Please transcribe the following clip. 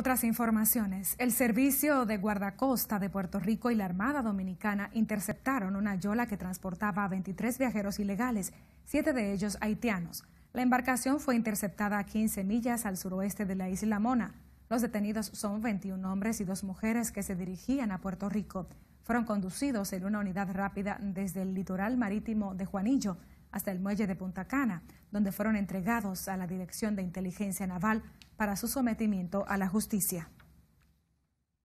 Otras informaciones. El Servicio de Guardacosta de Puerto Rico y la Armada Dominicana interceptaron una yola que transportaba a 23 viajeros ilegales, siete de ellos haitianos. La embarcación fue interceptada a 15 millas al suroeste de la isla Mona. Los detenidos son 21 hombres y dos mujeres que se dirigían a Puerto Rico. Fueron conducidos en una unidad rápida desde el litoral marítimo de Juanillo hasta el muelle de Punta Cana, donde fueron entregados a la Dirección de Inteligencia Naval para su sometimiento a la justicia.